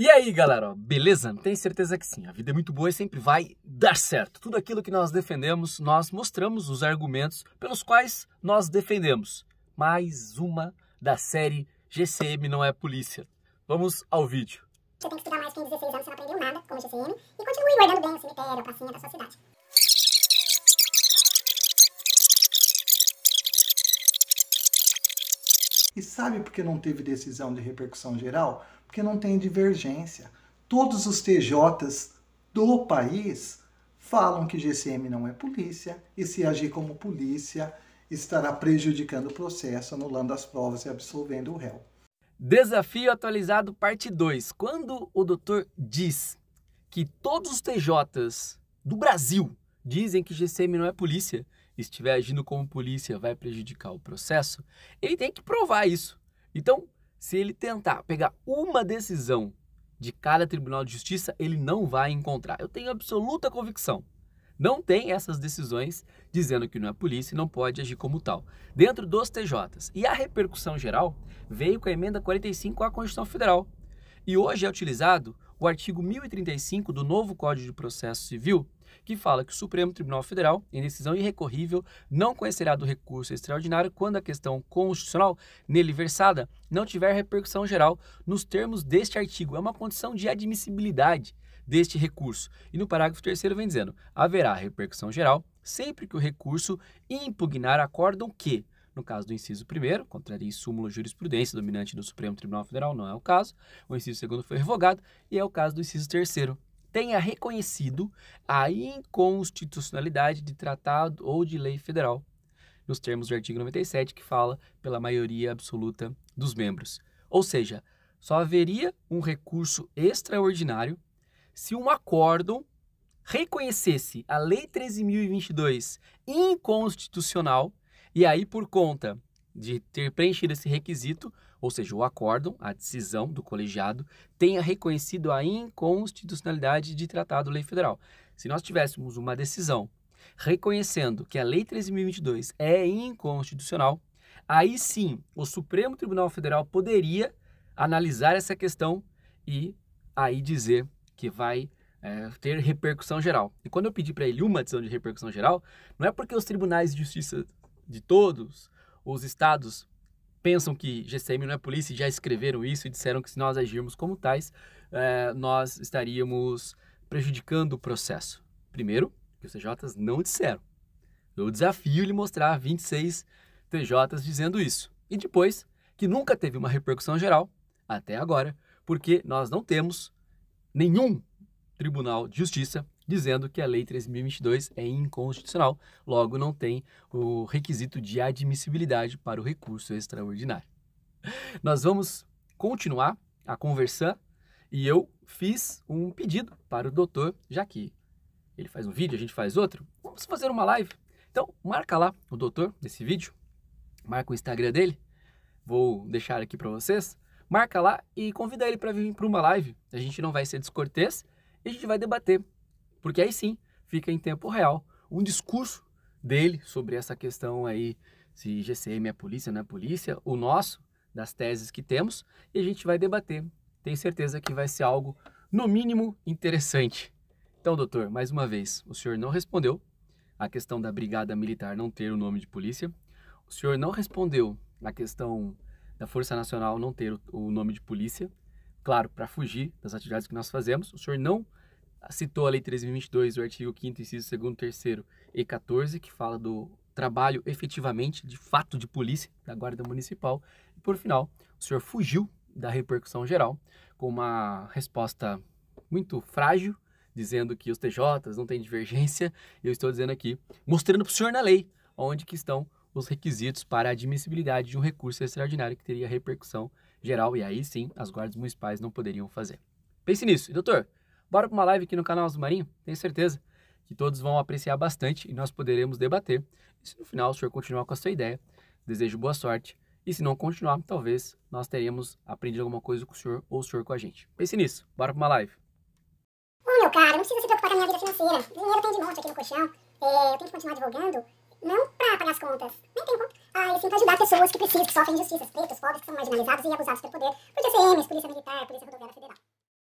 E aí, galera, beleza? Tenho certeza que sim. A vida é muito boa e sempre vai dar certo. Tudo aquilo que nós defendemos, nós mostramos os argumentos pelos quais nós defendemos. Mais uma da série GCM não é polícia. Vamos ao vídeo. Você tem que estudar mais que em 16 anos, você não aprendeu nada como GCM e continue guardando bem o cemitério, a pracinha da sua cidade. E sabe por que não teve decisão de repercussão geral? Porque não tem divergência. Todos os TJs do país falam que GCM não é polícia e se agir como polícia estará prejudicando o processo, anulando as provas e absolvendo o réu. Desafio atualizado parte 2. Quando o doutor diz que todos os TJs do Brasil dizem que GCM não é polícia, estiver agindo como polícia vai prejudicar o processo, ele tem que provar isso. Então, se ele tentar pegar uma decisão de cada tribunal de justiça, ele não vai encontrar. Eu tenho absoluta convicção. Não tem essas decisões dizendo que não é polícia e não pode agir como tal, dentro dos TJs. E a repercussão geral veio com a emenda 45 à Constituição Federal. E hoje é utilizado o artigo 1035 do novo Código de Processo Civil que fala que o Supremo Tribunal Federal, em decisão irrecorrível, não conhecerá do recurso extraordinário quando a questão constitucional nele versada não tiver repercussão geral nos termos deste artigo. É uma condição de admissibilidade deste recurso. E no parágrafo terceiro vem dizendo: haverá repercussão geral sempre que o recurso impugnar acórdão que, no caso do inciso 1, contraria súmula jurisprudência dominante do Supremo Tribunal Federal, não é o caso. O inciso 2 foi revogado e é o caso do inciso 3 tenha reconhecido a inconstitucionalidade de tratado ou de lei federal, nos termos do artigo 97, que fala pela maioria absoluta dos membros. Ou seja, só haveria um recurso extraordinário se um acórdão reconhecesse a Lei 13.022 inconstitucional e aí, por conta de ter preenchido esse requisito, ou seja, o acórdão, a decisão do colegiado, tenha reconhecido a inconstitucionalidade de tratado lei federal. Se nós tivéssemos uma decisão reconhecendo que a Lei 13.022 é inconstitucional, aí sim o Supremo Tribunal Federal poderia analisar essa questão e aí dizer que vai é, ter repercussão geral. E quando eu pedi para ele uma decisão de repercussão geral, não é porque os tribunais de justiça de todos os estados pensam que GCM não é polícia e já escreveram isso e disseram que se nós agirmos como tais, é, nós estaríamos prejudicando o processo. Primeiro, que os TJs não disseram. Eu desafio lhe mostrar 26 TJs dizendo isso. E depois, que nunca teve uma repercussão geral, até agora, porque nós não temos nenhum tribunal de justiça dizendo que a Lei 3.022 é inconstitucional, logo não tem o requisito de admissibilidade para o recurso extraordinário. Nós vamos continuar a conversar e eu fiz um pedido para o doutor, já que ele faz um vídeo, a gente faz outro, vamos fazer uma live. Então, marca lá o doutor nesse vídeo, marca o Instagram dele, vou deixar aqui para vocês. Marca lá e convida ele para vir para uma live. A gente não vai ser descortês e a gente vai debater porque aí sim fica em tempo real um discurso dele sobre essa questão aí, se GCM é polícia, não é polícia, o nosso, das teses que temos, e a gente vai debater. Tenho certeza que vai ser algo, no mínimo, interessante. Então, doutor, mais uma vez, o senhor não respondeu a questão da brigada militar não ter o nome de polícia. O senhor não respondeu a questão da Força Nacional não ter o nome de polícia. Claro, para fugir das atividades que nós fazemos, o senhor não citou a Lei 13.022, o artigo 5 inciso 2 3 e 14, que fala do trabalho efetivamente, de fato, de polícia da Guarda Municipal. E, por final, o senhor fugiu da repercussão geral com uma resposta muito frágil, dizendo que os TJs não têm divergência. Eu estou dizendo aqui, mostrando para o senhor na lei onde que estão os requisitos para a admissibilidade de um recurso extraordinário que teria repercussão geral e aí sim as guardas municipais não poderiam fazer. Pense nisso. E, doutor, bora para uma live aqui no canal Azul Marinho? Tenho certeza que todos vão apreciar bastante e nós poderemos debater. E se no final o senhor continuar com a sua ideia, desejo boa sorte. E se não continuar, talvez nós teremos aprendido alguma coisa com o senhor ou o senhor com a gente. Pense nisso. Bora para uma live. Ô meu cara, não precisa se preocupar com a minha vida financeira. Dinheiro tem de monte aqui no colchão. É, eu tenho que continuar advogando, não para pagar as contas. Nem tem conta. Ah, e sim para ajudar pessoas que precisam, que sofrem injustiças, pretos, pobres, que são marginalizados e abusados pelo poder. Por GCMs, Polícia Militar, Polícia Rodoviária Federal.